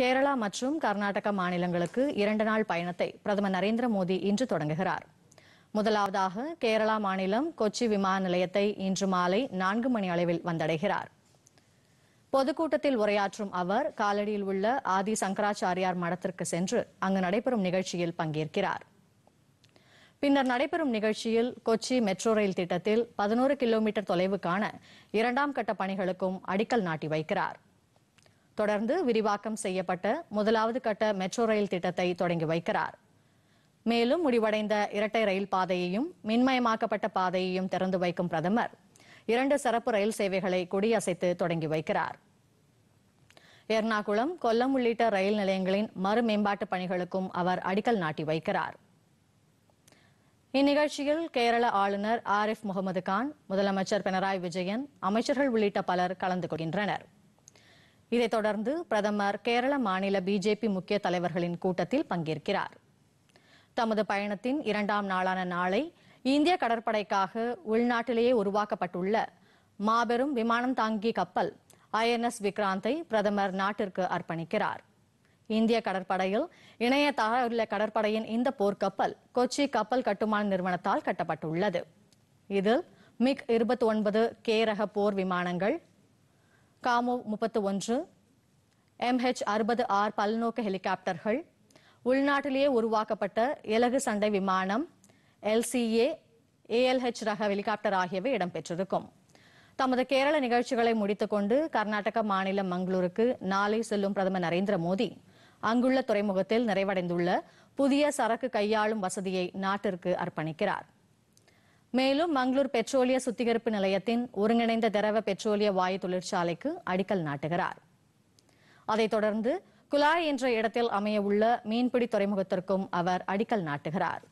கேரளா மற்றும் கர்நாடக மாநிலங்களுக்கு இரண்டு நாள் பயணத்தை பிரதமர் நரேந்திர மோடி இன்று தொடங்குகிறார் முதலாவதாக கேரளா மாநிலம் கொச்சி விமான நிலையத்தை இன்று மாலை நான்கு மணி அளவில் வந்தடைகிறார் பொதுக்கூட்டத்தில் உரையாற்றும் அவர் காலடியில் உள்ள ஆதி சங்கராச்சாரியார் மடத்திற்கு சென்று அங்கு நடைபெறும் நிகழ்ச்சியில் பங்கேற்கிறார் பின்னர் நடைபெறும் நிகழ்ச்சியில் கொச்சி மெட்ரோ ரயில் திட்டத்தில் பதினோரு கிலோமீட்டர் தொலைவுக்கான இரண்டாம் கட்ட பணிகளுக்கும் அடிக்கல் நாட்டி வைக்கிறார் தொடர்ந்து விரிவாக்கம் செய்யப்பட்ட முதலாவது கட்ட மெட்ரோ ரயில் திட்டத்தை தொடங்கி வைக்கிறார் மேலும் முடிவடைந்த இரட்டை ரயில் பாதையையும் மின்மயமாக்கப்பட்ட பாதையையும் திறந்து வைக்கும் பிரதமர் இரண்டு சிறப்பு ரயில் சேவைகளை கொடியசைத்து தொடங்கி வைக்கிறார் எர்ணாகுளம் கொல்லம் உள்ளிட்ட ரயில் நிலையங்களின் மறு மேம்பாட்டு பணிகளுக்கும் அவர் அடிக்கல் நாட்டி வைக்கிறார் இந்நிகழ்ச்சியில் கேரள ஆளுநர் எஃப் முகமது கான் முதலமைச்சர் பினராயி விஜயன் அமைச்சர்கள் உள்ளிட்ட பலர் கலந்து கொள்கின்றனா் இதைத் தொடர்ந்து பிரதமர் கேரள மாநில பிஜேபி முக்கிய தலைவர்களின் கூட்டத்தில் பங்கேற்கிறார் தமது பயணத்தின் இரண்டாம் நாளான நாளை இந்திய கடற்படைக்காக உள்நாட்டிலேயே உருவாக்கப்பட்டுள்ள மாபெரும் விமானம் தாங்கி கப்பல் எஸ் விக்ராந்தை பிரதமர் நாட்டிற்கு அர்ப்பணிக்கிறார் இந்திய கடற்படையில் இணையதாக உள்ள கடற்படையின் இந்த போர்க்கப்பல் கொச்சி கப்பல் கட்டுமான நிறுவனத்தால் கட்டப்பட்டுள்ளது இதில் மிக் இருபத்தி ஒன்பது கே ரக போர் விமானங்கள் காமோ முப்பத்து ஒன்று எம்ஹெச் அறுபது ஆர் பல்நோக்கு ஹெலிகாப்டர்கள் உள்நாட்டிலேயே உருவாக்கப்பட்ட இலகு சண்டை விமானம் எல்சிஏ ஏஎல்ஹெச் ரக ஹெலிகாப்டர் ஆகியவை இடம்பெற்றிருக்கும் தமது கேரள நிகழ்ச்சிகளை முடித்துக்கொண்டு கர்நாடக மாநிலம் மங்களூருக்கு நாளை செல்லும் பிரதமர் நரேந்திர மோடி அங்குள்ள துறைமுகத்தில் நிறைவடைந்துள்ள புதிய சரக்கு கையாளும் வசதியை நாட்டிற்கு அர்ப்பணிக்கிறார் மேலும் மங்களூர் பெட்ரோலிய சுத்திகரிப்பு நிலையத்தின் ஒருங்கிணைந்த திரவ பெட்ரோலிய வாயு தொழிற்சாலைக்கு அடிக்கல் நாட்டுகிறார் அதைத் தொடர்ந்து குழாய் என்ற இடத்தில் அமைய உள்ள மீன்பிடி துறைமுகத்திற்கும் அவர் அடிக்கல் நாட்டுகிறார்